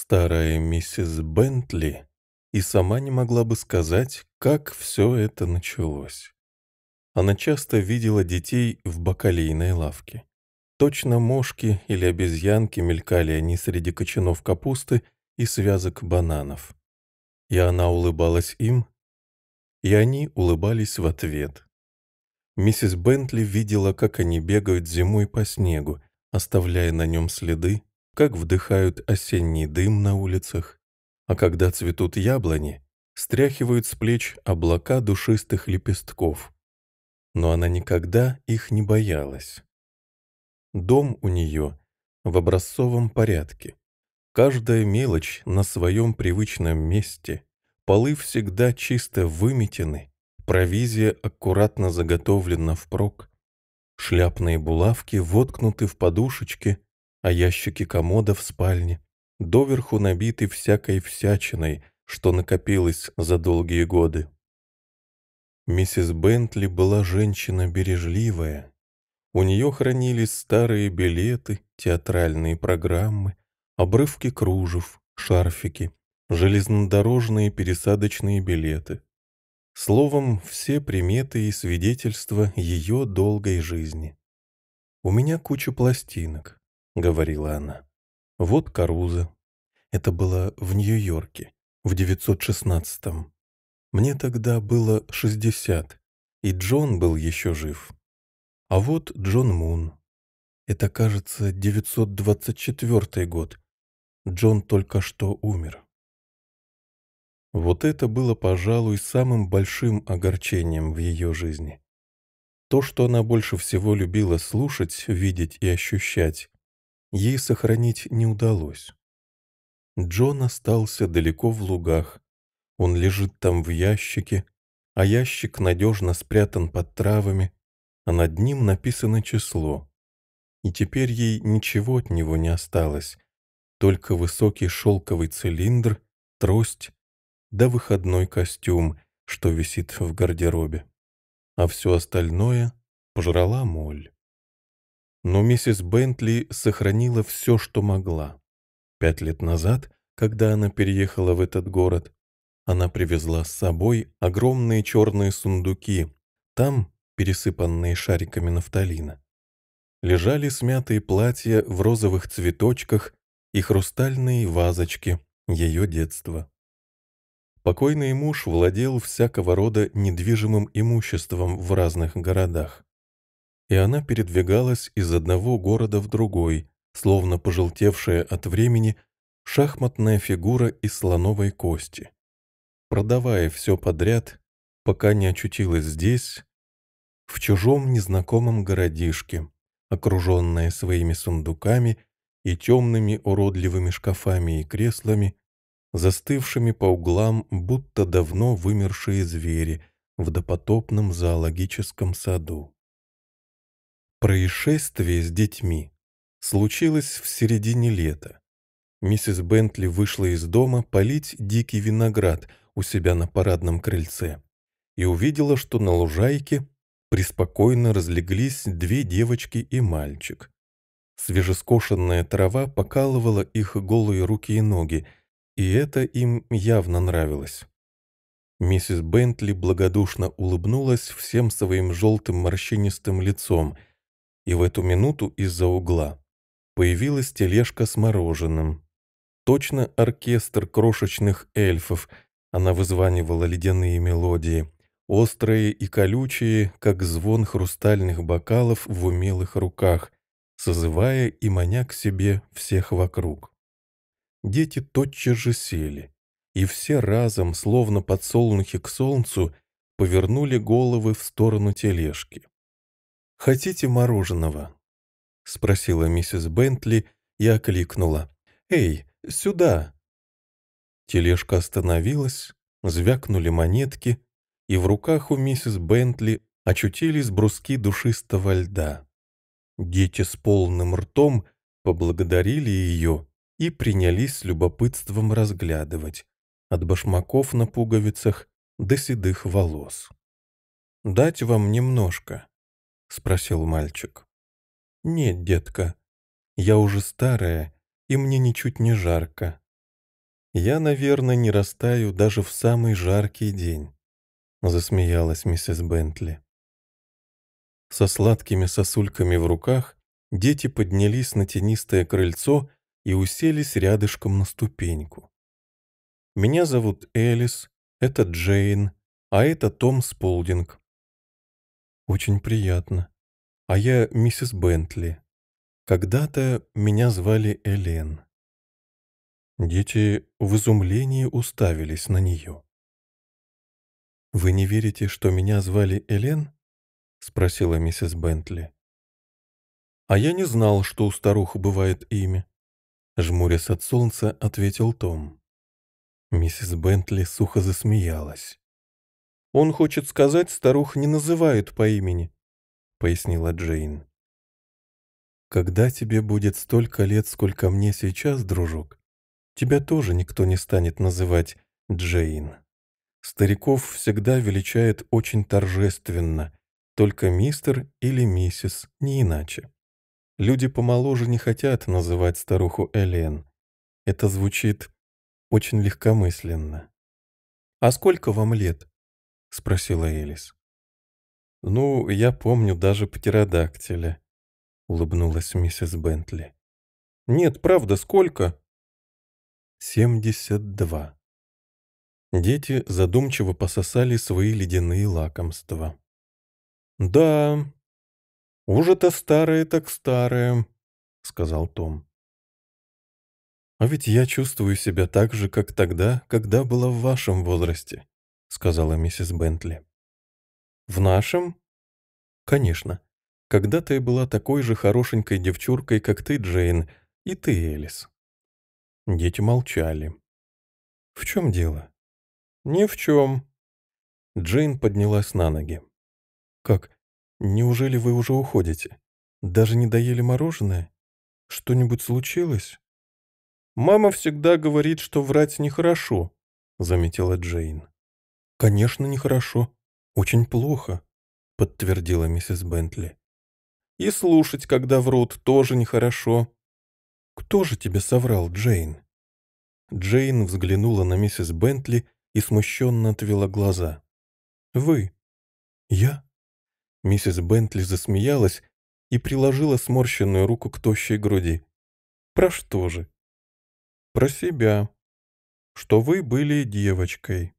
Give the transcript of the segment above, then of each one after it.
Старая миссис Бентли и сама не могла бы сказать, как все это началось. Она часто видела детей в бакалейной лавке. Точно мошки или обезьянки мелькали они среди кочанов капусты и связок бананов. И она улыбалась им, и они улыбались в ответ. Миссис Бентли видела, как они бегают зимой по снегу, оставляя на нем следы, как вдыхают осенний дым на улицах, а когда цветут яблони, стряхивают с плеч облака душистых лепестков. Но она никогда их не боялась. Дом у нее в образцовом порядке. Каждая мелочь на своем привычном месте, полы всегда чисто выметены, провизия аккуратно заготовлена впрок, шляпные булавки воткнуты в подушечки а ящики комода в спальне, доверху набиты всякой всячиной, что накопилось за долгие годы. Миссис Бентли была женщина бережливая. У нее хранились старые билеты, театральные программы, обрывки кружев, шарфики, железнодорожные пересадочные билеты. Словом, все приметы и свидетельства ее долгой жизни. У меня куча пластинок говорила она. Вот Каруза. Это было в Нью-Йорке, в 916-м. Мне тогда было 60, и Джон был еще жив. А вот Джон Мун. Это, кажется, 924 год. Джон только что умер. Вот это было, пожалуй, самым большим огорчением в ее жизни. То, что она больше всего любила слушать, видеть и ощущать, ей сохранить не удалось. Джон остался далеко в лугах. Он лежит там в ящике, а ящик надежно спрятан под травами, а над ним написано число. И теперь ей ничего от него не осталось, только высокий шелковый цилиндр, трость да выходной костюм, что висит в гардеробе. А все остальное пожрала моль. Но миссис Бентли сохранила все, что могла. Пять лет назад, когда она переехала в этот город, она привезла с собой огромные черные сундуки, там, пересыпанные шариками нафталина, лежали смятые платья в розовых цветочках и хрустальные вазочки ее детства. Покойный муж владел всякого рода недвижимым имуществом в разных городах и она передвигалась из одного города в другой, словно пожелтевшая от времени шахматная фигура из слоновой кости. Продавая все подряд, пока не очутилась здесь, в чужом незнакомом городишке, окруженная своими сундуками и темными уродливыми шкафами и креслами, застывшими по углам, будто давно вымершие звери в допотопном зоологическом саду. Происшествие с детьми случилось в середине лета. Миссис Бентли вышла из дома полить дикий виноград у себя на парадном крыльце и увидела, что на лужайке преспокойно разлеглись две девочки и мальчик. Свежескошенная трава покалывала их голые руки и ноги, и это им явно нравилось. Миссис Бентли благодушно улыбнулась всем своим желтым морщинистым лицом – и в эту минуту из-за угла появилась тележка с мороженым. Точно оркестр крошечных эльфов, она вызванивала ледяные мелодии, острые и колючие, как звон хрустальных бокалов в умелых руках, созывая и маня к себе всех вокруг. Дети тотчас же сели, и все разом, словно подсолнухи к солнцу, повернули головы в сторону тележки. «Хотите мороженого?» — спросила миссис Бентли и окликнула. «Эй, сюда!» Тележка остановилась, звякнули монетки, и в руках у миссис Бентли очутились бруски душистого льда. Дети с полным ртом поблагодарили ее и принялись с любопытством разглядывать, от башмаков на пуговицах до седых волос. «Дать вам немножко», — спросил мальчик. «Нет, детка, я уже старая, и мне ничуть не жарко. Я, наверное, не растаю даже в самый жаркий день», — засмеялась миссис Бентли. Со сладкими сосульками в руках дети поднялись на тенистое крыльцо и уселись рядышком на ступеньку. «Меня зовут Элис, это Джейн, а это Том Сполдинг», «Очень приятно. А я миссис Бентли. Когда-то меня звали Элен». Дети в изумлении уставились на нее. «Вы не верите, что меня звали Элен?» — спросила миссис Бентли. «А я не знал, что у старух бывает имя», — жмурясь от солнца, ответил Том. Миссис Бентли сухо засмеялась. Он хочет сказать, старух не называют по имени», — пояснила Джейн. «Когда тебе будет столько лет, сколько мне сейчас, дружок, тебя тоже никто не станет называть Джейн. Стариков всегда величает очень торжественно, только мистер или миссис, не иначе. Люди помоложе не хотят называть старуху Элен. Это звучит очень легкомысленно. «А сколько вам лет?» — спросила Элис. «Ну, я помню даже птеродактиля», — улыбнулась миссис Бентли. «Нет, правда, сколько?» «Семьдесят два». Дети задумчиво пососали свои ледяные лакомства. «Да, уже-то старое так старое», — сказал Том. «А ведь я чувствую себя так же, как тогда, когда была в вашем возрасте», — сказала миссис Бентли. «В нашем?» «Конечно. Когда-то я была такой же хорошенькой девчуркой, как ты, Джейн, и ты, Элис». Дети молчали. «В чем дело?» «Ни в чем». Джейн поднялась на ноги. «Как? Неужели вы уже уходите? Даже не доели мороженое? Что-нибудь случилось?» «Мама всегда говорит, что врать нехорошо», — заметила Джейн. «Конечно, нехорошо. Очень плохо», — подтвердила миссис Бентли. «И слушать, когда врут, тоже нехорошо». «Кто же тебе соврал, Джейн?» Джейн взглянула на миссис Бентли и смущенно отвела глаза. «Вы?» «Я?» Миссис Бентли засмеялась и приложила сморщенную руку к тощей груди. «Про что же?» «Про себя. Что вы были девочкой.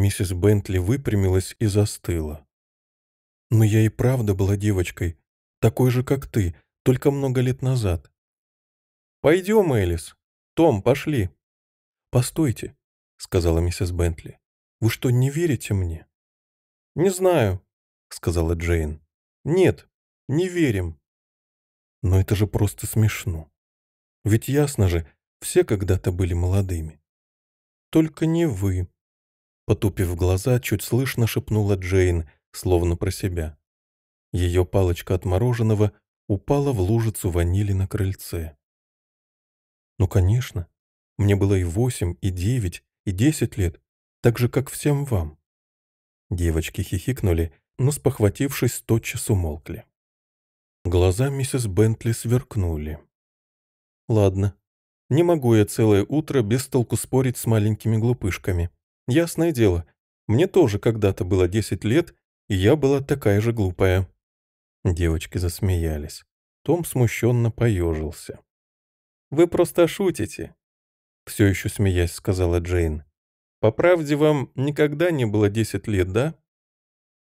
Миссис Бентли выпрямилась и застыла. «Но я и правда была девочкой, такой же, как ты, только много лет назад». «Пойдем, Элис. Том, пошли». «Постойте», — сказала миссис Бентли. «Вы что, не верите мне?» «Не знаю», — сказала Джейн. «Нет, не верим». «Но это же просто смешно. Ведь ясно же, все когда-то были молодыми». «Только не вы», Потупив глаза, чуть слышно шепнула Джейн, словно про себя. Ее палочка от мороженого упала в лужицу ванили на крыльце. Ну, конечно, мне было и восемь, и девять, и десять лет, так же, как всем вам. Девочки хихикнули, но, спохватившись, тотчас умолкли. Глаза миссис Бентли сверкнули. «Ладно, не могу я целое утро без толку спорить с маленькими глупышками», Ясное дело, мне тоже когда-то было 10 лет, и я была такая же глупая. Девочки засмеялись. Том смущенно поежился. «Вы просто шутите», — все еще смеясь сказала Джейн. «По правде, вам никогда не было 10 лет, да?»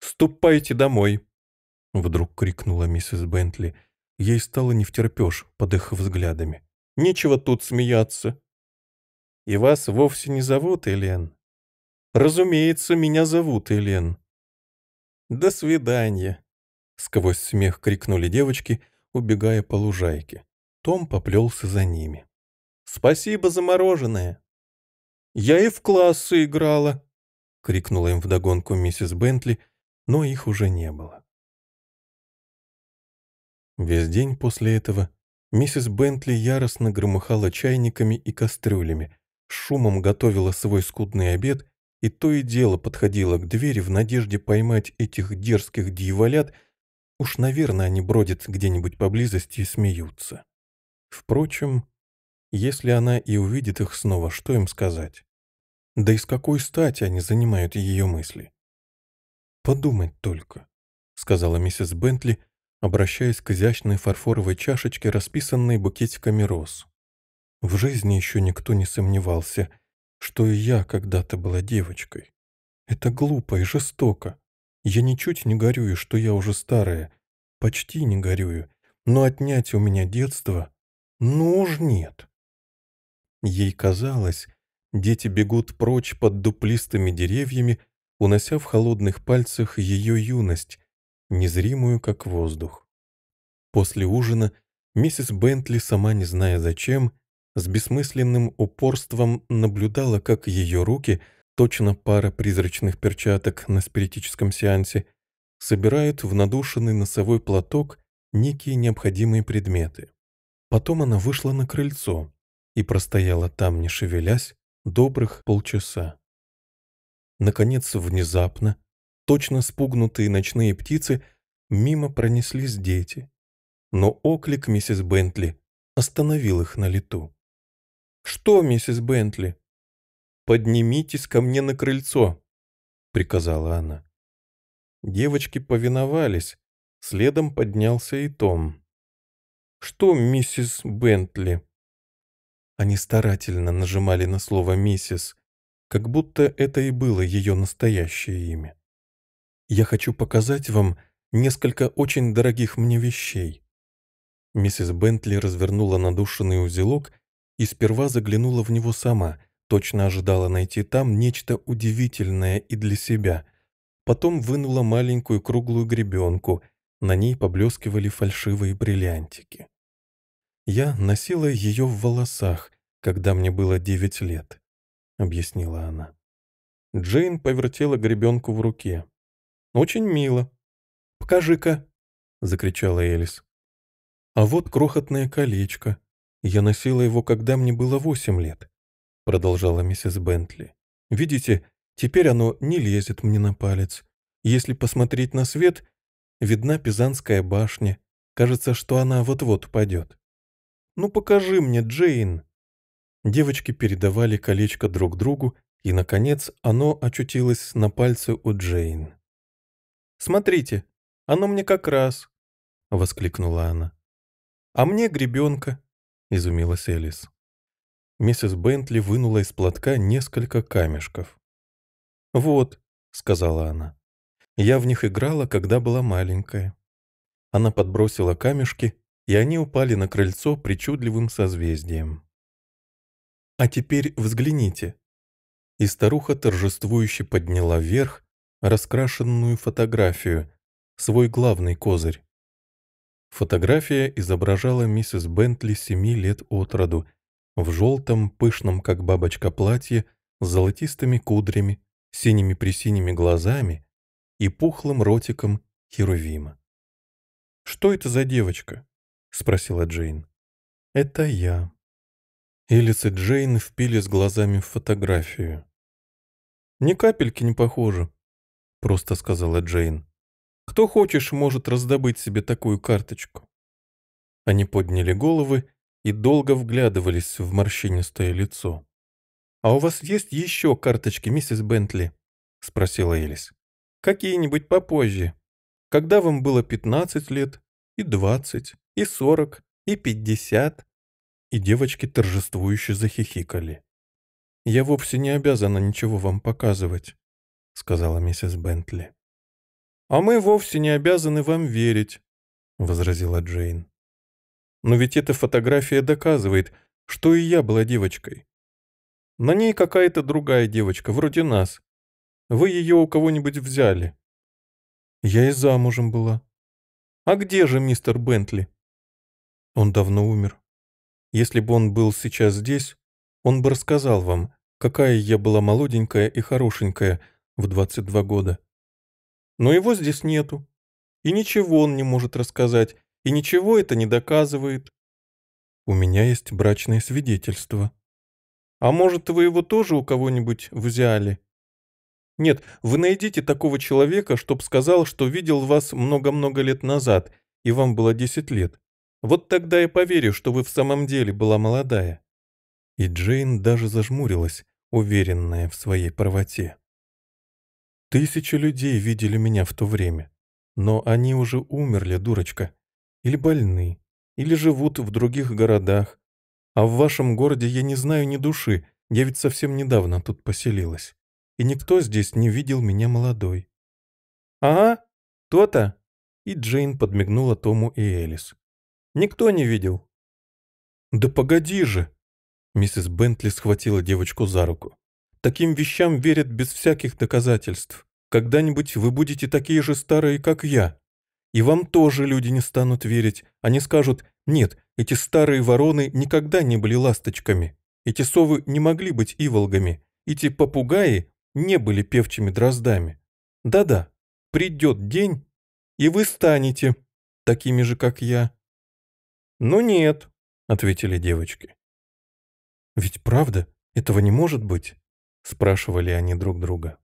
«Ступайте домой!» — вдруг крикнула миссис Бентли. Ей стало не втерпешь под их взглядами. «Нечего тут смеяться!» «И вас вовсе не зовут Элен?» Разумеется, меня зовут Элен. До свидания. Сквозь смех крикнули девочки, убегая по лужайке. Том поплелся за ними. «Спасибо за мороженое!» «Я и в классы играла!» — крикнула им вдогонку миссис Бентли, но их уже не было. Весь день после этого миссис Бентли яростно громыхала чайниками и кастрюлями, шумом готовила свой скудный обед и то и дело подходила к двери в надежде поймать этих дерзких дьяволят, уж, наверное, они бродят где-нибудь поблизости и смеются. Впрочем, если она и увидит их снова, что им сказать? Да и с какой стати они занимают ее мысли? «Подумать только», — сказала миссис Бентли, обращаясь к изящной фарфоровой чашечке, расписанной букетиками роз. В жизни еще никто не сомневался — что и я когда-то была девочкой. Это глупо и жестоко. Я ничуть не горюю, что я уже старая, почти не горюю, но отнять у меня детство, ну уж нет. Ей казалось, дети бегут прочь под дуплистыми деревьями, унося в холодных пальцах ее юность, незримую как воздух. После ужина миссис Бентли, сама не зная зачем, с бессмысленным упорством наблюдала, как ее руки, точно пара призрачных перчаток на спиритическом сеансе, собирают в надушенный носовой платок некие необходимые предметы. Потом она вышла на крыльцо и простояла там, не шевелясь, добрых полчаса. Наконец, внезапно, точно спугнутые ночные птицы, мимо пронеслись дети. Но оклик миссис Бентли остановил их на лету. «Что, миссис Бентли?» «Поднимитесь ко мне на крыльцо», — приказала она. Девочки повиновались, следом поднялся и Том. «Что, миссис Бентли?» Они старательно нажимали на слово «миссис», как будто это и было ее настоящее имя. «Я хочу показать вам несколько очень дорогих мне вещей». Миссис Бентли развернула надушенный узелок и сперва заглянула в него сама, точно ожидала найти там нечто удивительное и для себя. Потом вынула маленькую круглую гребенку, на ней поблескивали фальшивые бриллиантики. «Я носила ее в волосах, когда мне было девять лет», — объяснила она. Джейн повертела гребенку в руке. «Очень мило. Покажи-ка!» — закричала Элис. «А вот крохотное колечко», я носила его, когда мне было восемь лет», — продолжала миссис Бентли. «Видите, теперь оно не лезет мне на палец. Если посмотреть на свет, видна Пизанская башня. Кажется, что она вот-вот упадет». «Ну покажи мне, Джейн!» Девочки передавали колечко друг другу, и, наконец, оно очутилось на пальце у Джейн. «Смотрите, оно мне как раз!» — воскликнула она. «А мне гребенка!» — изумилась Элис. Миссис Бентли вынула из платка несколько камешков. «Вот», — сказала она, — «я в них играла, когда была маленькая». Она подбросила камешки, и они упали на крыльцо причудливым созвездием. «А теперь взгляните». И старуха торжествующе подняла вверх раскрашенную фотографию, свой главный козырь. Фотография изображала миссис Бентли семи лет от роду, в желтом, пышном, как бабочка, платье, с золотистыми кудрями, синими-присиними глазами и пухлым ротиком Херувима. «Что это за девочка?» — спросила Джейн. «Это я». Элис Джейн впили с глазами в фотографию. «Ни капельки не похоже», — просто сказала Джейн. Кто хочешь, может раздобыть себе такую карточку. Они подняли головы и долго вглядывались в морщинистое лицо. «А у вас есть еще карточки, миссис Бентли?» — спросила Элис. «Какие-нибудь попозже. Когда вам было 15 лет, и 20, и 40, и 50?» И девочки торжествующе захихикали. «Я вовсе не обязана ничего вам показывать», — сказала миссис Бентли. «А мы вовсе не обязаны вам верить», — возразила Джейн. «Но ведь эта фотография доказывает, что и я была девочкой. На ней какая-то другая девочка, вроде нас. Вы ее у кого-нибудь взяли». «Я и замужем была». «А где же мистер Бентли?» «Он давно умер. Если бы он был сейчас здесь, он бы рассказал вам, какая я была молоденькая и хорошенькая в 22 года». Но его здесь нету. И ничего он не может рассказать, и ничего это не доказывает. У меня есть брачное свидетельство. А может, вы его тоже у кого-нибудь взяли? Нет, вы найдите такого человека, чтоб сказал, что видел вас много-много лет назад, и вам было 10 лет. Вот тогда я поверю, что вы в самом деле была молодая». И Джейн даже зажмурилась, уверенная в своей правоте. Тысячи людей видели меня в то время. Но они уже умерли, дурочка. Или больны, или живут в других городах. А в вашем городе я не знаю ни души, я ведь совсем недавно тут поселилась. И никто здесь не видел меня молодой. «Ага, то-то!» И Джейн подмигнула Тому и Элис. «Никто не видел». «Да погоди же!» Миссис Бентли схватила девочку за руку. Таким вещам верят без всяких доказательств. Когда-нибудь вы будете такие же старые, как я. И вам тоже люди не станут верить. Они скажут, нет, эти старые вороны никогда не были ласточками. Эти совы не могли быть иволгами. Эти попугаи не были певчими дроздами. Да-да, придет день, и вы станете такими же, как я. «Ну нет», — ответили девочки. «Ведь правда, этого не может быть». — спрашивали они друг друга.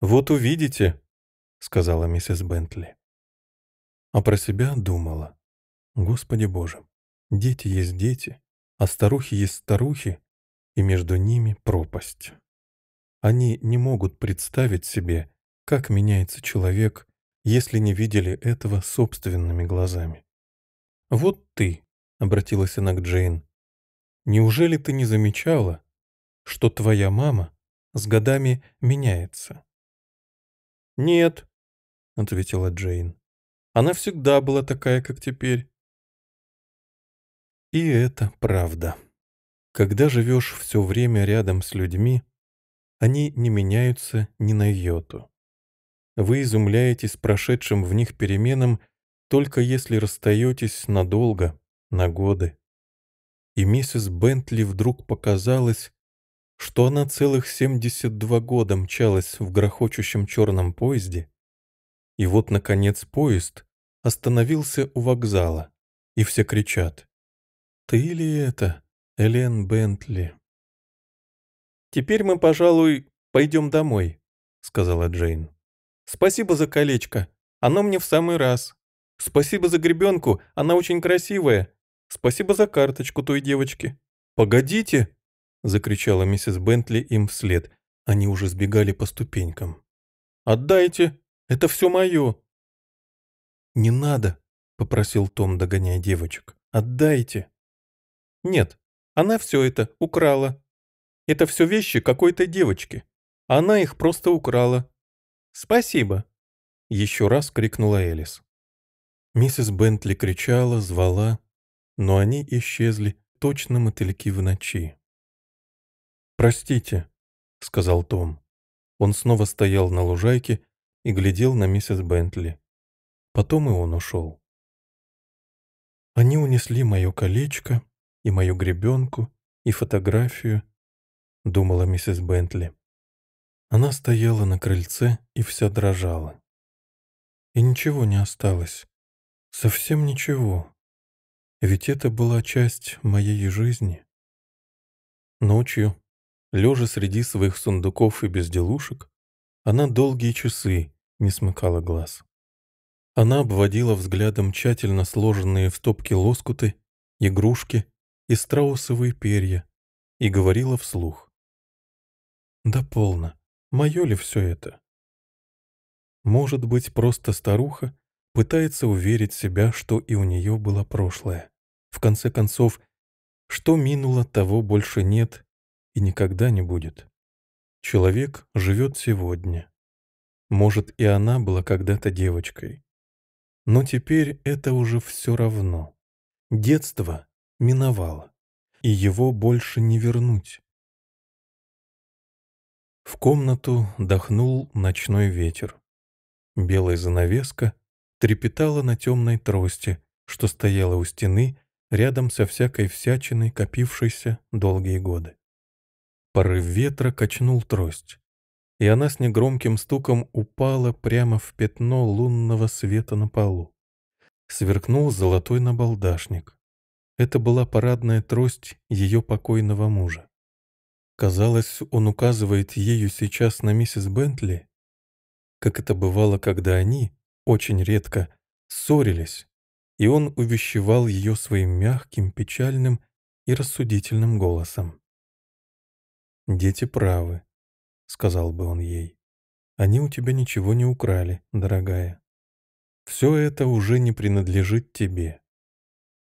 «Вот увидите», — сказала миссис Бентли. А про себя думала. «Господи Боже, дети есть дети, а старухи есть старухи, и между ними пропасть. Они не могут представить себе, как меняется человек, если не видели этого собственными глазами. «Вот ты», — обратилась она к Джейн, — «неужели ты не замечала, что твоя мама с годами меняется. «Нет», — ответила Джейн. «Она всегда была такая, как теперь». И это правда. Когда живешь все время рядом с людьми, они не меняются ни на йоту. Вы изумляетесь прошедшим в них переменам только если расстаетесь надолго, на годы. И миссис Бентли вдруг показалась что она целых 72 года мчалась в грохочущем черном поезде, и вот, наконец, поезд остановился у вокзала, и все кричат «Ты ли это, Элен Бентли?» «Теперь мы, пожалуй, пойдем домой», — сказала Джейн. «Спасибо за колечко, оно мне в самый раз. Спасибо за гребенку, она очень красивая. Спасибо за карточку той девочки». «Погодите!» — закричала миссис Бентли им вслед. Они уже сбегали по ступенькам. «Отдайте! Это все мое!» «Не надо!» — попросил Том, догоняя девочек. «Отдайте!» «Нет, она все это украла. Это все вещи какой-то девочки. Она их просто украла. Спасибо!» Еще раз крикнула Элис. Миссис Бентли кричала, звала, но они исчезли, точно мотыльки в ночи. «Простите», — сказал Том. Он снова стоял на лужайке и глядел на миссис Бентли. Потом и он ушел. Они унесли мое колечко и мою гребенку и фотографию, — думала миссис Бентли. Она стояла на крыльце и вся дрожала. И ничего не осталось. Совсем ничего. Ведь это была часть моей жизни. Ночью Лежа среди своих сундуков и безделушек, она долгие часы не смыкала глаз. Она обводила взглядом тщательно сложенные в стопки лоскуты, игрушки и страусовые перья и говорила вслух. «Да полно. Мое ли все это?» Может быть, просто старуха пытается уверить себя, что и у нее было прошлое. В конце концов, что минуло, того больше нет и никогда не будет. Человек живет сегодня. Может, и она была когда-то девочкой. Но теперь это уже все равно. Детство миновало, и его больше не вернуть. В комнату дохнул ночной ветер. Белая занавеска трепетала на темной трости, что стояла у стены рядом со всякой всячиной, копившейся долгие годы. Порыв ветра качнул трость, и она с негромким стуком упала прямо в пятно лунного света на полу. Сверкнул золотой набалдашник. Это была парадная трость ее покойного мужа. Казалось, он указывает ею сейчас на миссис Бентли, как это бывало, когда они, очень редко, ссорились, и он увещевал ее своим мягким, печальным и рассудительным голосом. «Дети правы», — сказал бы он ей. «Они у тебя ничего не украли, дорогая. Все это уже не принадлежит тебе.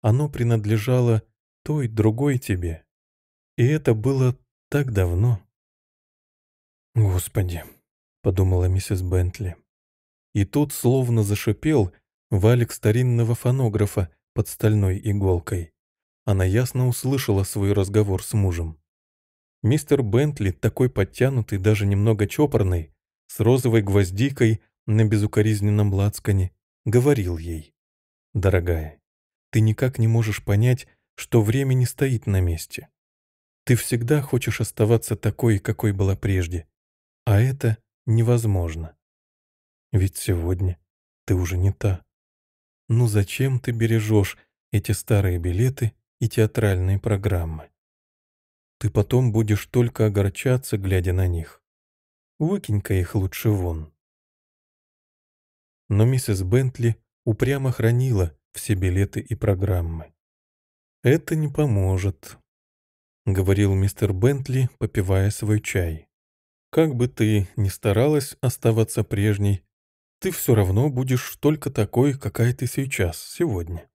Оно принадлежало той, другой тебе. И это было так давно». «Господи», — подумала миссис Бентли. И тут словно зашипел валик старинного фонографа под стальной иголкой. Она ясно услышала свой разговор с мужем. Мистер Бентли, такой подтянутый, даже немного чопорный, с розовой гвоздикой на безукоризненном лацкане, говорил ей. «Дорогая, ты никак не можешь понять, что время не стоит на месте. Ты всегда хочешь оставаться такой, какой была прежде, а это невозможно. Ведь сегодня ты уже не та. Ну зачем ты бережешь эти старые билеты и театральные программы?» Ты потом будешь только огорчаться, глядя на них. Выкинь-ка их лучше вон. Но миссис Бентли упрямо хранила все билеты и программы. «Это не поможет», — говорил мистер Бентли, попивая свой чай. «Как бы ты ни старалась оставаться прежней, ты все равно будешь только такой, какая ты сейчас, сегодня.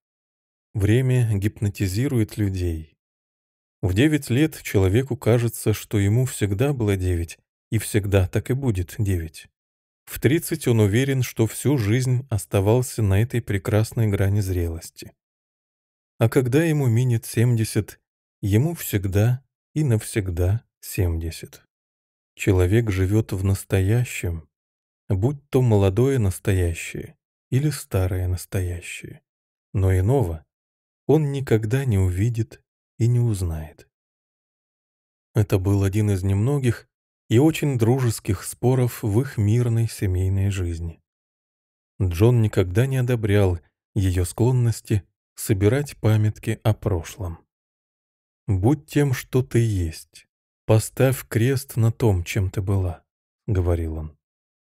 Время гипнотизирует людей. В девять лет человеку кажется, что ему всегда было девять, и всегда так и будет девять. В тридцать он уверен, что всю жизнь оставался на этой прекрасной грани зрелости. А когда ему минет семьдесят, ему всегда и навсегда семьдесят. Человек живет в настоящем, будь то молодое настоящее или старое настоящее. Но иного он никогда не увидит и не узнает. Это был один из немногих и очень дружеских споров в их мирной семейной жизни. Джон никогда не одобрял ее склонности собирать памятки о прошлом. «Будь тем, что ты есть. Поставь крест на том, чем ты была», — говорил он.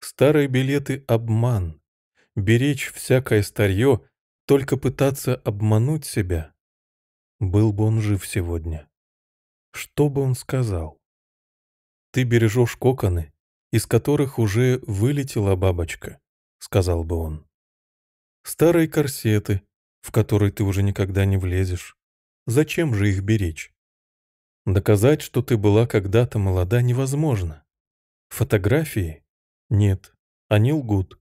«Старые билеты — обман. Беречь всякое старье, только пытаться обмануть себя был бы он жив сегодня. Что бы он сказал? «Ты бережешь коконы, из которых уже вылетела бабочка», — сказал бы он. «Старые корсеты, в которые ты уже никогда не влезешь. Зачем же их беречь? Доказать, что ты была когда-то молода, невозможно. Фотографии? Нет, они лгут.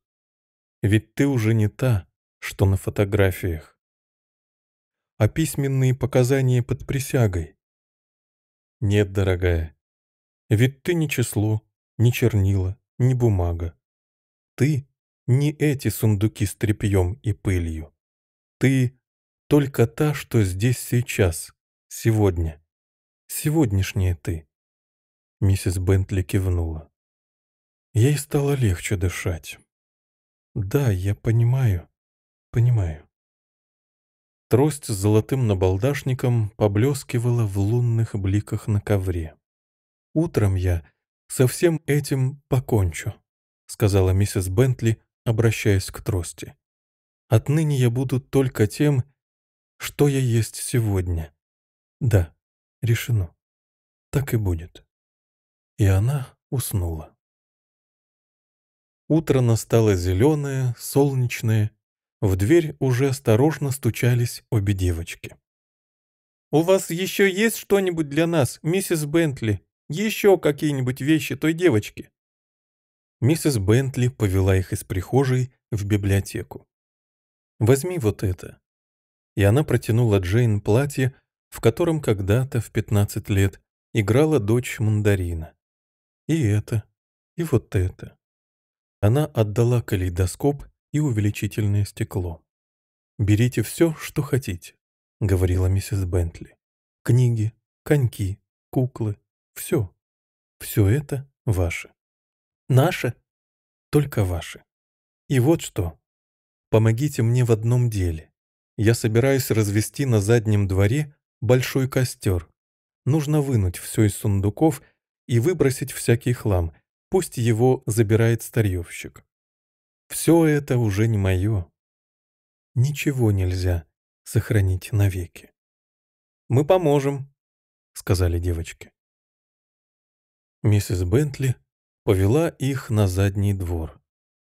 Ведь ты уже не та, что на фотографиях а письменные показания под присягой. Нет, дорогая, ведь ты не число, не чернила, не бумага. Ты — не эти сундуки с тряпьем и пылью. Ты — только та, что здесь сейчас, сегодня. Сегодняшняя ты. Миссис Бентли кивнула. Ей стало легче дышать. «Да, я понимаю, понимаю». Трость с золотым набалдашником поблескивала в лунных бликах на ковре. «Утром я со всем этим покончу», — сказала миссис Бентли, обращаясь к трости. «Отныне я буду только тем, что я есть сегодня. Да, решено. Так и будет». И она уснула. Утро настало зеленое, солнечное в дверь уже осторожно стучались обе девочки. «У вас еще есть что-нибудь для нас, миссис Бентли? Еще какие-нибудь вещи той девочки?» Миссис Бентли повела их из прихожей в библиотеку. «Возьми вот это». И она протянула Джейн платье, в котором когда-то в 15 лет играла дочь мандарина. И это, и вот это. Она отдала калейдоскоп и увеличительное стекло. «Берите все, что хотите», — говорила миссис Бентли. «Книги, коньки, куклы, все. Все это ваше». «Наше?» «Только ваше. И вот что. Помогите мне в одном деле. Я собираюсь развести на заднем дворе большой костер. Нужно вынуть все из сундуков и выбросить всякий хлам, пусть его забирает старьевщик. Все это уже не мое. Ничего нельзя сохранить навеки. «Мы поможем», — сказали девочки. Миссис Бентли повела их на задний двор.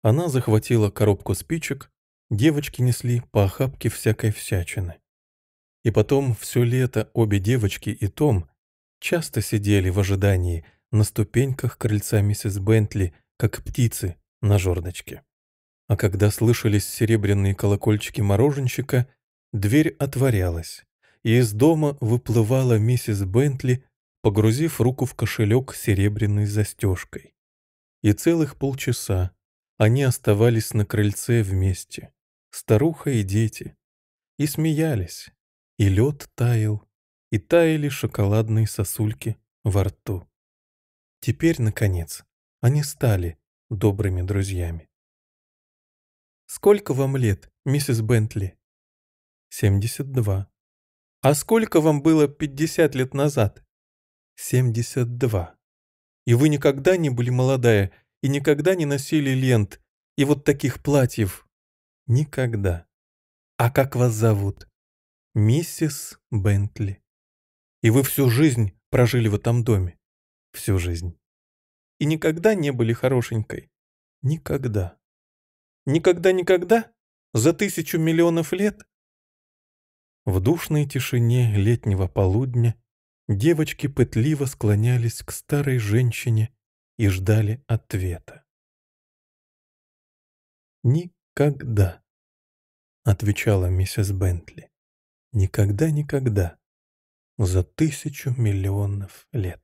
Она захватила коробку спичек, девочки несли по охапке всякой всячины. И потом все лето обе девочки и Том часто сидели в ожидании на ступеньках крыльца миссис Бентли, как птицы на жердочке. А когда слышались серебряные колокольчики мороженщика, дверь отворялась, и из дома выплывала миссис Бентли, погрузив руку в кошелек с серебряной застежкой. И целых полчаса они оставались на крыльце вместе, старуха и дети, и смеялись, и лед таял, и таяли шоколадные сосульки во рту. Теперь, наконец, они стали добрыми друзьями. «Сколько вам лет, миссис Бентли?» «72». «А сколько вам было 50 лет назад?» «72». «И вы никогда не были молодая и никогда не носили лент и вот таких платьев?» «Никогда». «А как вас зовут?» «Миссис Бентли». «И вы всю жизнь прожили в этом доме?» «Всю жизнь». «И никогда не были хорошенькой?» «Никогда». Никогда-никогда? За тысячу миллионов лет? В душной тишине летнего полудня девочки пытливо склонялись к старой женщине и ждали ответа. «Никогда», — отвечала миссис Бентли, — «никогда-никогда, за тысячу миллионов лет».